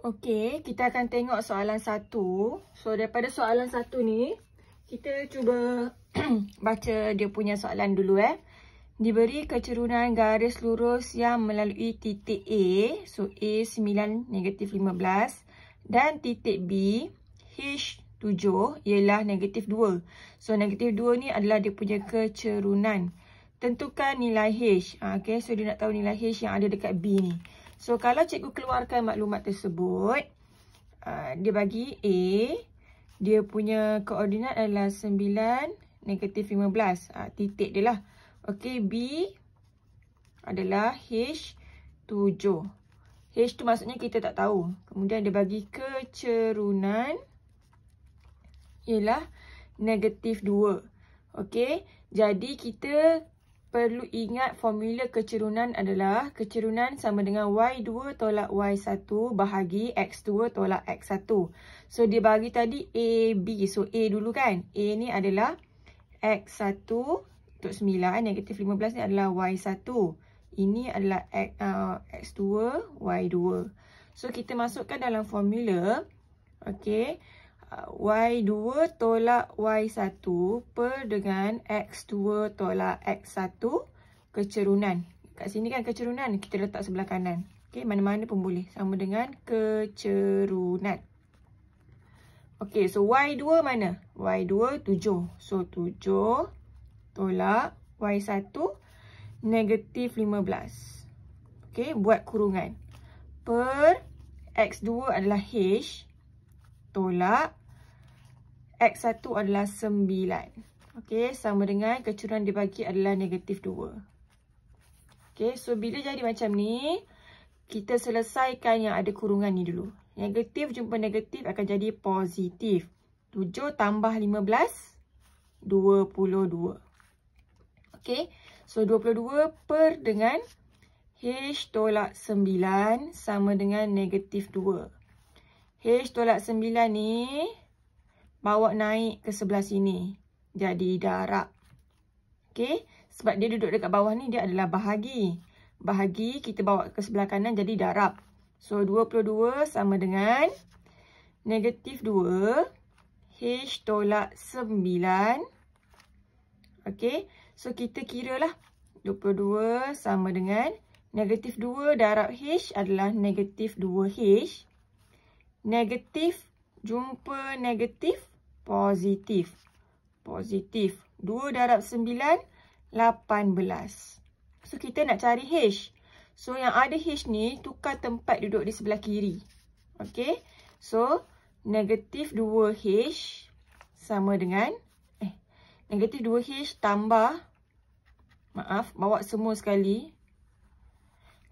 Okey, kita akan tengok soalan satu. So, daripada soalan satu ni, kita cuba baca dia punya soalan dulu eh. Diberi kecerunan garis lurus yang melalui titik A, so A 9, negatif 15, dan titik B, H 7, ialah negatif 2. So, negatif 2 ni adalah dia punya kecerunan. Tentukan nilai H. Ah, okay, so dia nak tahu nilai H yang ada dekat B ni. So kalau cikgu keluarkan maklumat tersebut, uh, dia bagi A, dia punya koordinat adalah 9, negatif 15. Uh, ah, titik dia lah. Okey, B adalah H7. H tu maksudnya kita tak tahu. Kemudian dia bagi kecerunan ialah negatif 2. okay? jadi kita perlu ingat formula kecerunan adalah kecerunan sama dengan Y2 tolak Y1 bahagi X2 tolak X1. So dia bagi tadi A, B. So A dulu kan. A ni adalah X1 untuk 9. Negatif 15 ni adalah Y1. Ini adalah X, uh, 2 Y2. So kita masukkan dalam formula. Okay. Y2 tolak Y1 per dengan X2 tolak X1 kecerunan. Kat sini kan kecerunan kita letak sebelah kanan. Okey, mana-mana pun boleh. Sama dengan kecerunan. Okey, so Y2 mana? Y2 7. So 7 tolak Y1 negatif 15. Okey, buat kurungan. Per X2 adalah H tolak X1 adalah 9. Okey, sama dengan kecurangan dibagi adalah negatif 2. Okey, so bila jadi macam ni, kita selesaikan yang ada kurungan ni dulu. Negatif jumpa negatif akan jadi positif. 7 tambah 15, 22. Okey, so 22 per dengan H tolak 9 sama dengan negatif 2. H tolak 9 ni bawa naik ke sebelah sini. Jadi darab. Okey. Sebab dia duduk dekat bawah ni dia adalah bahagi. Bahagi kita bawa ke sebelah kanan jadi darab. So 22 sama dengan negatif 2. H tolak 9. Okey. So kita kira lah. 22 sama dengan negatif 2 darab H adalah negatif 2H negatif jumpa negatif positif. Positif. 2 darab 9, 18. So, kita nak cari H. So, yang ada H ni, tukar tempat duduk di sebelah kiri. Okay. So, negatif 2H sama dengan, eh, negatif 2H tambah, maaf, bawa semua sekali.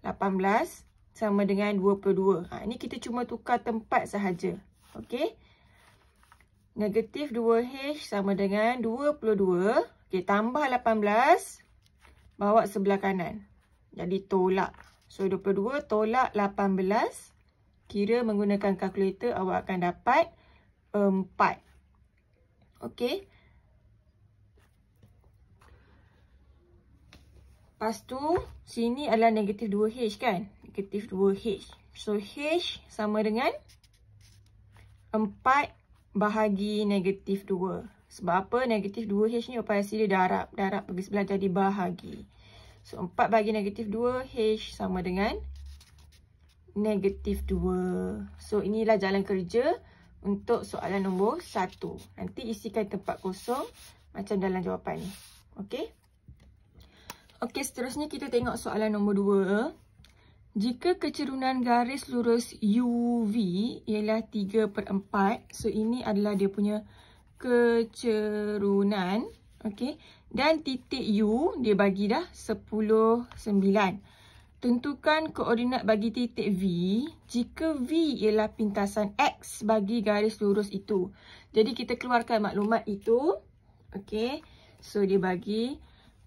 18 sama dengan 22. Ha, Ini kita cuma tukar tempat sahaja. Okey. Negatif 2H sama dengan 22. Okey, tambah 18. Bawa sebelah kanan. Jadi tolak. So, 22 tolak 18. Kira menggunakan kalkulator, awak akan dapat 4. Okey. Lepas tu, sini adalah negatif 2H kan? negatif 2H. So, H sama dengan 4 bahagi negatif 2. Sebab apa? Negatif 2H ni operasi dia darab. Darab pergi sebelah jadi bahagi. So, 4 bahagi negatif 2H sama dengan negatif 2. So, inilah jalan kerja untuk soalan nombor 1. Nanti isikan tempat kosong macam dalam jawapan ni. Okay? Okay, seterusnya kita tengok soalan nombor dua. Jika kecerunan garis lurus UV ialah 3 per 4. So, ini adalah dia punya kecerunan. Okay. Dan titik U dia bagi dah 10, 9. Tentukan koordinat bagi titik V. Jika V ialah pintasan X bagi garis lurus itu. Jadi, kita keluarkan maklumat itu. Okay. So, dia bagi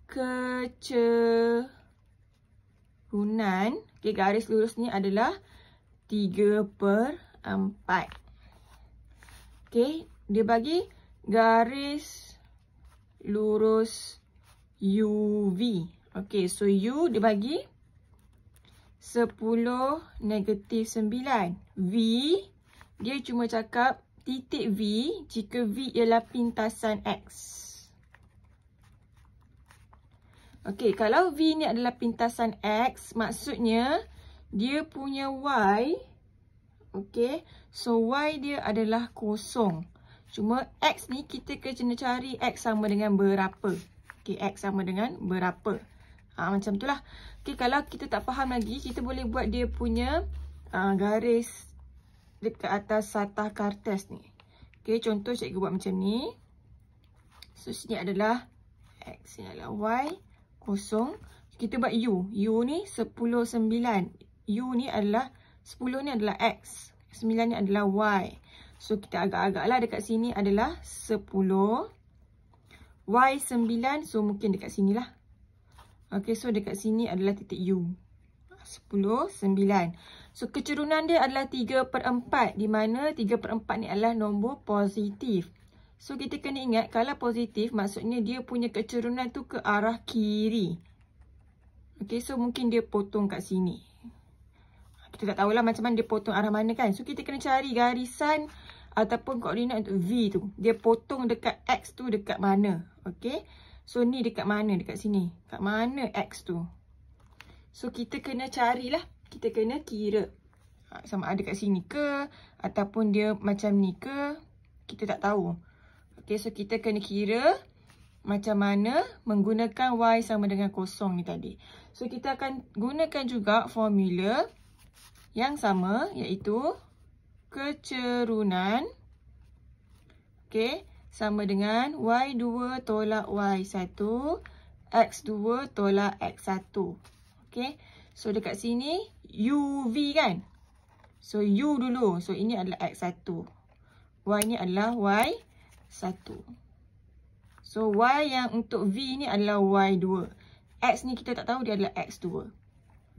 kecerunan. Okey, garis lurusnya adalah 3 per 4. Okey, dia bagi garis lurus UV. Okey, so U dia bagi 10 negatif 9. V, dia cuma cakap titik V jika V ialah pintasan X. Okey, kalau V ni adalah pintasan X, maksudnya dia punya Y. Okey, so Y dia adalah kosong. Cuma X ni kita kena cari X sama dengan berapa. Okey, X sama dengan berapa. Ha, macam tu lah. Okey, kalau kita tak faham lagi, kita boleh buat dia punya uh, garis dekat atas satah kartas ni. Okey, contoh cikgu buat macam ni. So, sini adalah X, sini adalah Y kosong. Kita buat U. U ni 10, 9. U ni adalah, 10 ni adalah X. 9 ni adalah Y. So, kita agak-agak lah dekat sini adalah 10. Y 9. So, mungkin dekat sini lah. Okay, so dekat sini adalah titik U. 10, 9. So, kecerunan dia adalah 3 per 4. Di mana 3 per 4 ni adalah nombor positif. So kita kena ingat kalau positif maksudnya dia punya kecerunan tu ke arah kiri. Okay so mungkin dia potong kat sini. Kita tak tahulah macam mana dia potong arah mana kan. So kita kena cari garisan ataupun koordinat untuk V tu. Dia potong dekat X tu dekat mana. Okay. So ni dekat mana dekat sini. Dekat mana X tu. So kita kena carilah. Kita kena kira. Ha, sama ada kat sini ke ataupun dia macam ni ke. Kita tak tahu. Okay, so kita kena kira macam mana menggunakan y sama dengan kosong ni tadi. So, kita akan gunakan juga formula yang sama iaitu kecerunan okay, sama dengan y2 tolak y1 x2 tolak x1. Okay, so dekat sini uv kan? So, u dulu. So, ini adalah x1. y ni adalah y 2 satu. So y yang untuk v ni adalah y dua, X ni kita tak tahu dia adalah x dua,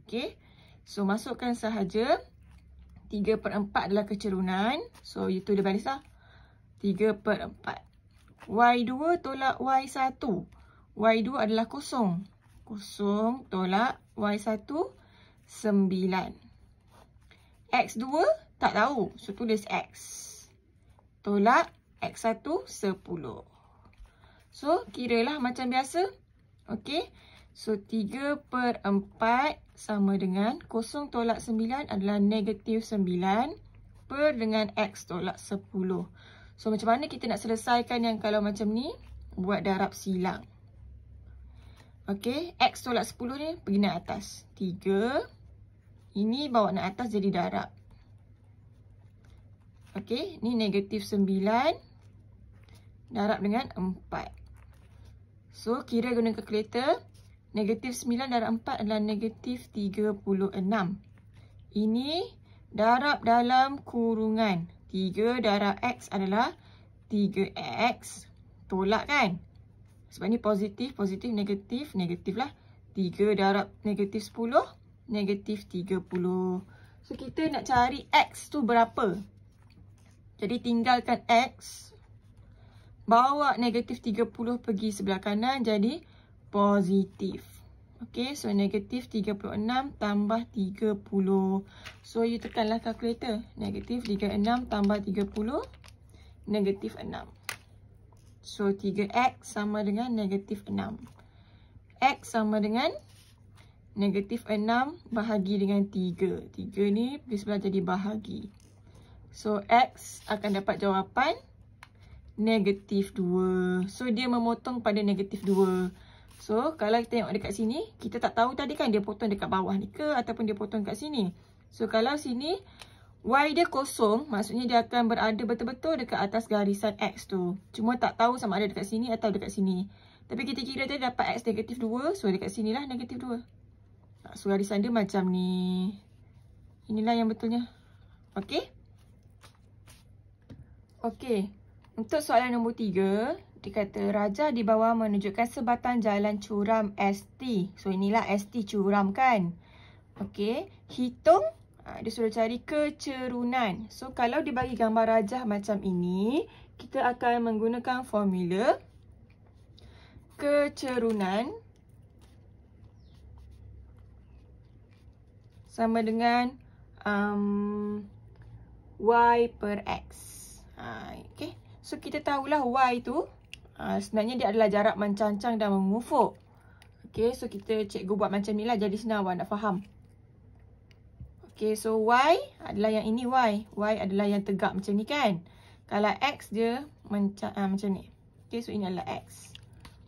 Okay. So masukkan sahaja. tiga per 4 adalah kecerunan. So itu dia balis lah. tiga per 4. y dua tolak y satu, y dua adalah kosong. Kosong tolak y satu sembilan, X2 tak tahu. So tulis X. Tolak X1 10 So kiralah macam biasa Ok So 3 per 4 sama dengan 0 tolak 9 adalah negatif 9 Per dengan X tolak 10 So macam mana kita nak selesaikan yang kalau macam ni Buat darab silang Ok X tolak 10 ni pergi naik atas 3 Ini bawa naik atas jadi darab Ok ni negatif 9 9 darab dengan 4. So, kira guna kalkulator, negatif 9 darab 4 adalah negatif 36. Ini darab dalam kurungan. 3 darab X adalah 3X. Tolak kan? Sebab ni positif, positif, negatif, negatif lah. 3 darab negatif 10, negatif 30. So, kita nak cari X tu berapa? Jadi, tinggalkan X bawa negatif 30 pergi sebelah kanan jadi positif. Okay, so negatif 36 tambah 30. So, you tekanlah kalkulator. Negatif 36 tambah 30, negatif 6. So, 3x sama dengan negatif 6. x sama dengan negatif 6 bahagi dengan 3. 3 ni pergi sebelah jadi bahagi. So, x akan dapat jawapan 3 negatif 2. So dia memotong pada negatif 2. So kalau kita tengok dekat sini, kita tak tahu tadi kan dia potong dekat bawah ni ke ataupun dia potong dekat sini. So kalau sini, Y dia kosong, maksudnya dia akan berada betul-betul dekat atas garisan X tu. Cuma tak tahu sama ada dekat sini atau dekat sini. Tapi kita kira tadi dapat X negatif 2, so dekat sini lah negatif 2. So garisan dia macam ni. Inilah yang betulnya. Okay? Okay. Untuk soalan nombor tiga, dikata raja di bawah menunjukkan sebatang jalan curam ST. So inilah ST curam kan. Okey, hitung ha, dia suruh cari kecerunan. So kalau dia bagi gambar raja macam ini, kita akan menggunakan formula kecerunan sama dengan um, y per x. Ha, So kita tahulah Y tu uh, sebenarnya dia adalah jarak mencancang dan mengufuk. Okay so kita cikgu buat macam ni lah jadi senang awak nak faham. Okay so Y adalah yang ini Y. Y adalah yang tegak macam ni kan. Kalau X dia menca uh, macam ni. Okay so ini adalah X.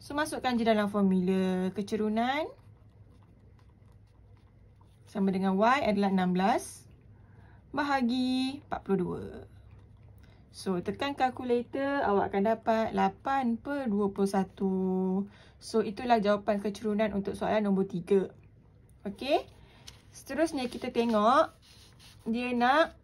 So masukkan je dalam formula kecerunan. Sama dengan Y adalah 16 bahagi 42. So tekan kalkulator. awak akan dapat 8 per 21. So itulah jawapan kecerunan untuk soalan nombor 3. Okay. Seterusnya kita tengok. Dia nak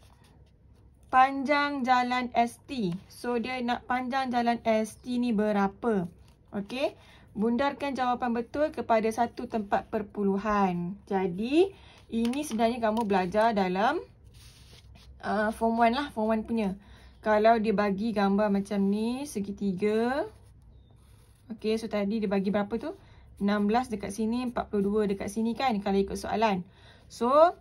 panjang jalan ST. So dia nak panjang jalan ST ni berapa. Okay. Bundarkan jawapan betul kepada satu tempat perpuluhan. Jadi ini sebenarnya kamu belajar dalam uh, form 1 lah. Form 1 punya. Okay. Kalau dia bagi gambar macam ni segitiga. Okey, so tadi dia bagi berapa tu? 16 dekat sini, 42 dekat sini kan kalau ikut soalan. So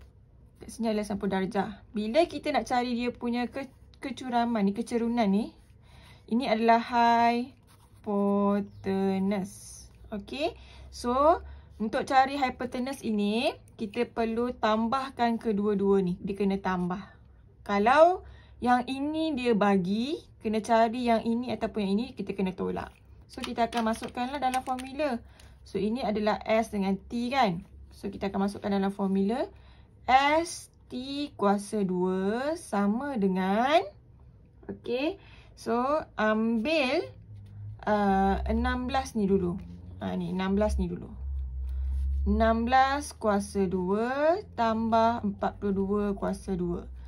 kat sini adalah sampul darjah. Bila kita nak cari dia punya ke kecuraman ni, kecerunan ni, ini adalah hypotenuse. Okey. So untuk cari hypotenuse ini, kita perlu tambahkan kedua-dua ni. Dia kena tambah. Kalau yang ini dia bagi, kena cari yang ini ataupun yang ini kita kena tolak. So kita akan masukkanlah dalam formula. So ini adalah S dengan T kan. So kita akan masukkan dalam formula. S, T kuasa 2 sama dengan. Okay. So ambil uh, 16 ni dulu. Ha, ni 16 ni dulu. 16 kuasa 2 tambah 42 kuasa 2.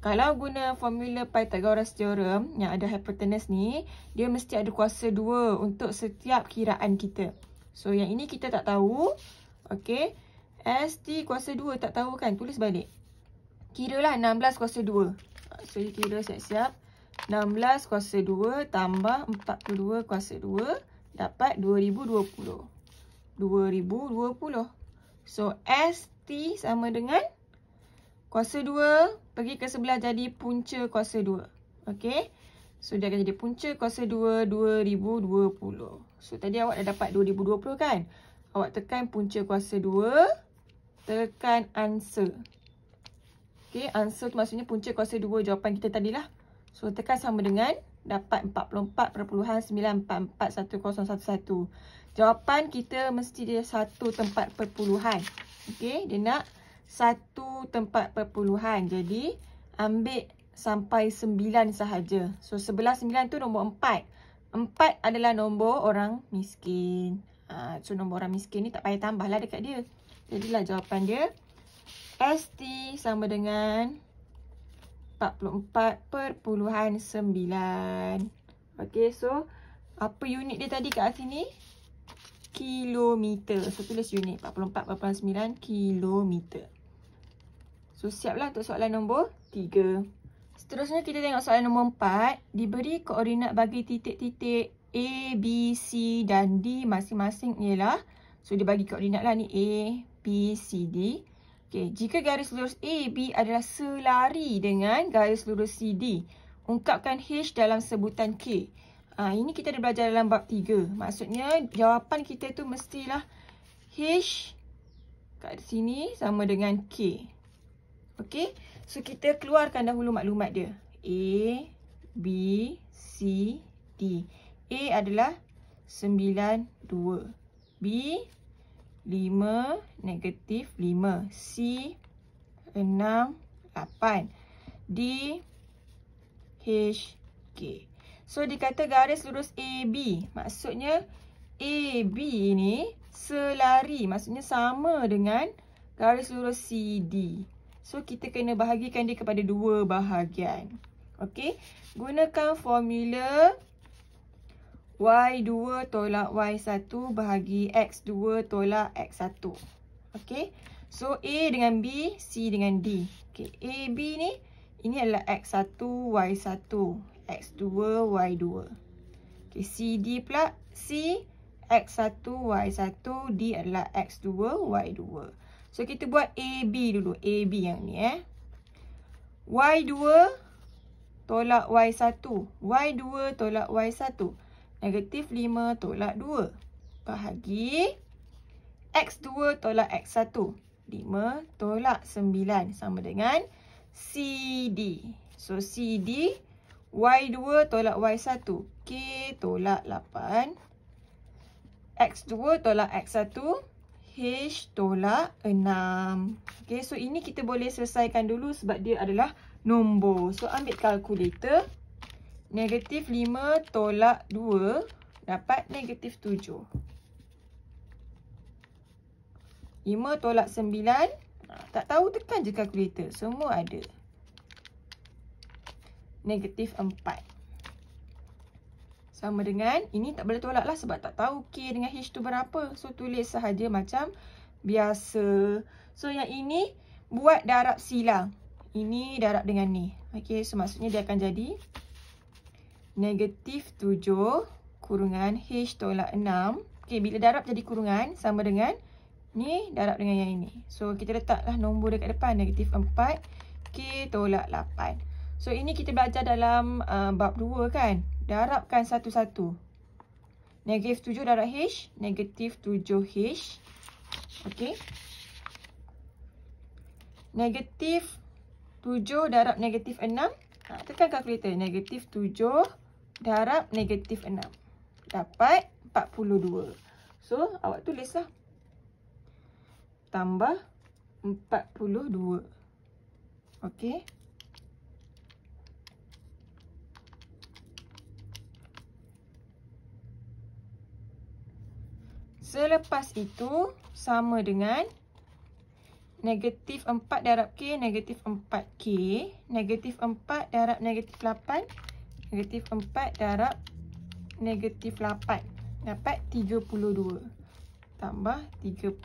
Kalau guna formula Pythagoras Theorem yang ada hypotenuse ni, dia mesti ada kuasa 2 untuk setiap kiraan kita. So yang ini kita tak tahu. Okay. ST kuasa 2 tak tahu kan? Tulis balik. Kira lah 16 kuasa 2. So you kira siap-siap. 16 kuasa 2 tambah 42 kuasa 2 dapat 2020. 2020. So ST sama dengan 16 kuasa 2 pergi ke sebelah jadi punca kuasa 2. Okey. So dia akan jadi punca kuasa 2 2020. So tadi awak dah dapat 2020 kan? Awak tekan punca kuasa 2, tekan answer. Okey, answer tu maksudnya punca kuasa 2 jawapan kita tadi lah. So tekan sama dengan dapat 44.94441011. Jawapan kita mesti dia satu tempat perpuluhan. Okey, dia nak 44.94441011 satu tempat perpuluhan. Jadi, ambil sampai sembilan sahaja. So, sebelah sembilan tu nombor empat. Empat adalah nombor orang miskin. Ha, so, nombor orang miskin ni tak payah tambahlah dekat dia. Jadilah jawapan dia. ST sama dengan perpuluhan sembilan. Okay, so apa unit dia tadi kat sini? Kilometer. So, tulis unit perpuluhan sembilan kilometer. So siaplah untuk soalan nombor 3. Seterusnya kita tengok soalan nombor 4. Diberi koordinat bagi titik-titik A, B, C dan D masing-masing ialah. So dia bagi koordinat lah ni A, B, C, D. Okay, jika garis lurus A, B adalah selari dengan garis lurus C, D. Ungkapkan H dalam sebutan K. Ha, ini kita dah belajar dalam bab 3. Maksudnya jawapan kita tu mestilah H kat sini sama dengan K. Okey. So kita keluarkan dahulu maklumat dia. A B C D. A adalah 92. B 5 negatif 5. C 6 8. D H K. So dikata garis lurus AB. Maksudnya AB ni selari. Maksudnya sama dengan garis lurus CD. So kita kena bahagikan dia kepada dua bahagian. Okey. Gunakan formula Y2 tolak Y1 bahagi X2 tolak X1. Okey. So A dengan B, C dengan D. Okey. A, B ni. Ini adalah X1, Y1. X2, Y2. Okey. C, D pula. C, X1, Y1. D adalah X2, Y2. So kita buat AB dulu. AB yang ni eh. Y2 tolak Y1. Y2 tolak Y1. Negatif 5 tolak 2. Bahagi X2 tolak X1. 5 tolak 9. Sama dengan CD. So CD Y2 tolak Y1. K tolak 8. X2 tolak X1. H tolak 6. Okay, so ini kita boleh selesaikan dulu sebab dia adalah nombor. So, ambil kalkulator. Negatif 5 tolak 2 dapat negatif 7. 5 tolak 9. Tak tahu tekan je kalkulator. Semua ada. Negatif 4. Sama dengan ini tak boleh tolak lah sebab tak tahu K dengan H tu berapa. So tulis sahaja macam biasa. So yang ini buat darab silang. Ini darab dengan ni. Okay so maksudnya dia akan jadi negatif 7 kurungan H tolak 6. Okay bila darab jadi kurungan sama dengan ni darab dengan yang ini. So kita letaklah nombor dekat depan negatif 4 K tolak 8. So ini kita belajar dalam uh, bab 2 kan. Darabkan satu-satu. Negatif 7 darab H. Negatif 7 H. Okay. Negatif 7 darab negatif 6. Ha, tekan kalkulator. Negatif 7 darab negatif 6. Dapat 42. So awak tulislah. Tambah 42. Okay. Selepas itu sama dengan negatif 4 darab K, negatif 4K, negatif 4 darab negatif 8, negatif 4 darab negatif 8. Dapat 32. Tambah 32.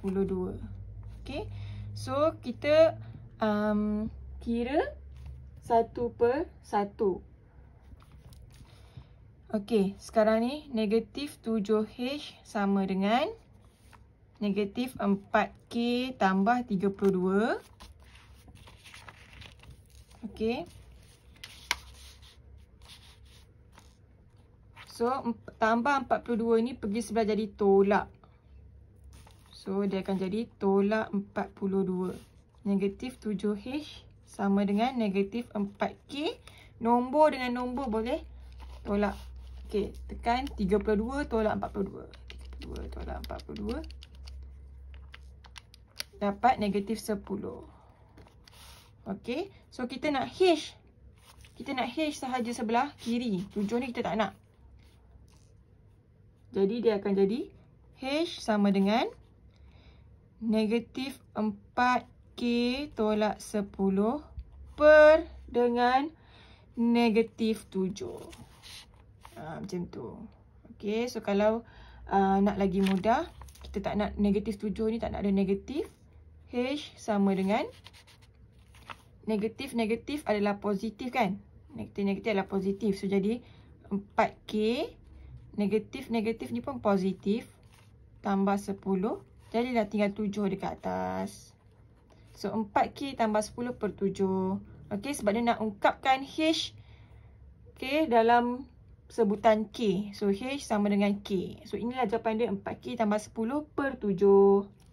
Okay. So kita um, kira 1 per 1. Okey, sekarang ni negatif 7H sama dengan negatif 4K tambah 32. Okey. So, tambah 42 ni pergi sebelah jadi tolak. So, dia akan jadi tolak 42. Negatif 7H sama dengan negatif 4K. Nombor dengan nombor boleh tolak. Tolak. Okey, tekan 32 tolak 42. 32 tolak 42. Dapat negatif 10. Okey, so kita nak H. Kita nak H sahaja sebelah kiri. Tujuh ni kita tak nak. Jadi dia akan jadi H sama dengan negatif 4K tolak 10 per dengan negatif 7 ha, macam tu okay, so kalau uh, nak lagi mudah kita tak nak negatif 7 ni tak nak ada negatif h sama dengan negatif negatif adalah positif kan negatif negatif adalah positif so jadi 4k negatif negatif ni pun positif tambah 10 jadi dah tinggal 7 dekat atas so 4k tambah 10 per 7 okay, sebab dia nak ungkapkan h okay, dalam sebutan K. So, H sama dengan K. So, inilah jawapan dia 4K tambah 10 per 7.